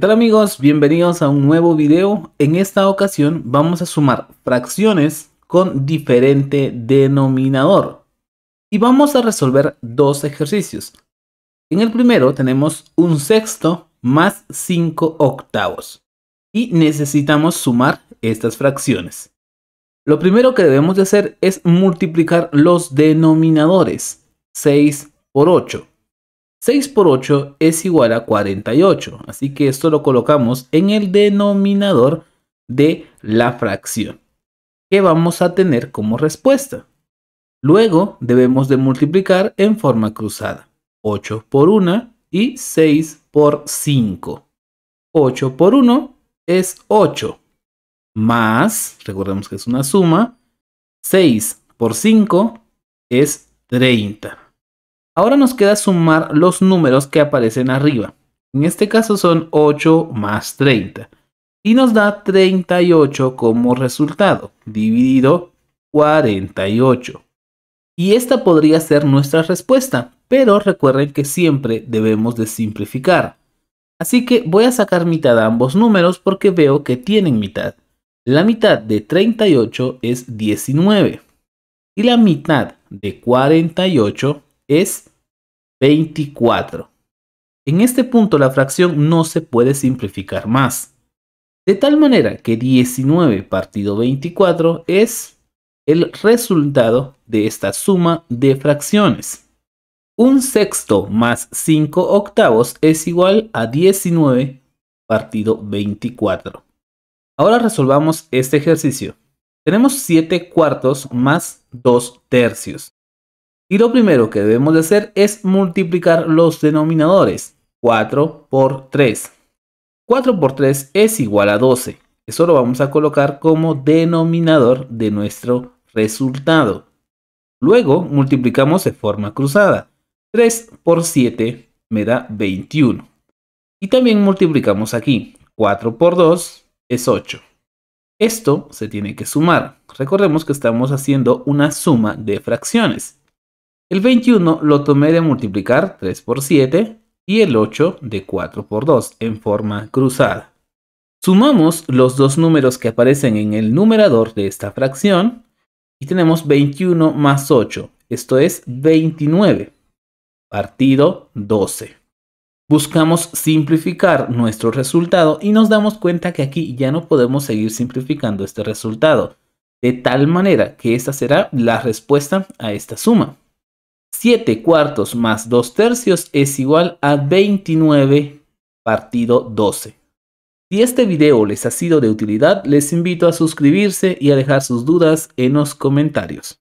¿Qué tal amigos? Bienvenidos a un nuevo video. En esta ocasión vamos a sumar fracciones con diferente denominador. Y vamos a resolver dos ejercicios. En el primero tenemos un sexto más 5 octavos. Y necesitamos sumar estas fracciones. Lo primero que debemos de hacer es multiplicar los denominadores. 6 por 8. 6 por 8 es igual a 48, así que esto lo colocamos en el denominador de la fracción, que vamos a tener como respuesta. Luego debemos de multiplicar en forma cruzada, 8 por 1 y 6 por 5. 8 por 1 es 8, más, recordemos que es una suma, 6 por 5 es 30. Ahora nos queda sumar los números que aparecen arriba. En este caso son 8 más 30. Y nos da 38 como resultado, dividido 48. Y esta podría ser nuestra respuesta, pero recuerden que siempre debemos de simplificar. Así que voy a sacar mitad de ambos números porque veo que tienen mitad. La mitad de 38 es 19. Y la mitad de 48 es 24. En este punto la fracción no se puede simplificar más. De tal manera que 19 partido 24 es el resultado de esta suma de fracciones. Un sexto más 5 octavos es igual a 19 partido 24. Ahora resolvamos este ejercicio. Tenemos 7 cuartos más 2 tercios. Y lo primero que debemos de hacer es multiplicar los denominadores. 4 por 3. 4 por 3 es igual a 12. Eso lo vamos a colocar como denominador de nuestro resultado. Luego multiplicamos de forma cruzada. 3 por 7 me da 21. Y también multiplicamos aquí. 4 por 2 es 8. Esto se tiene que sumar. Recordemos que estamos haciendo una suma de fracciones. El 21 lo tomé de multiplicar 3 por 7 y el 8 de 4 por 2 en forma cruzada. Sumamos los dos números que aparecen en el numerador de esta fracción y tenemos 21 más 8, esto es 29, partido 12. Buscamos simplificar nuestro resultado y nos damos cuenta que aquí ya no podemos seguir simplificando este resultado, de tal manera que esta será la respuesta a esta suma. 7 cuartos más 2 tercios es igual a 29 partido 12. Si este video les ha sido de utilidad, les invito a suscribirse y a dejar sus dudas en los comentarios.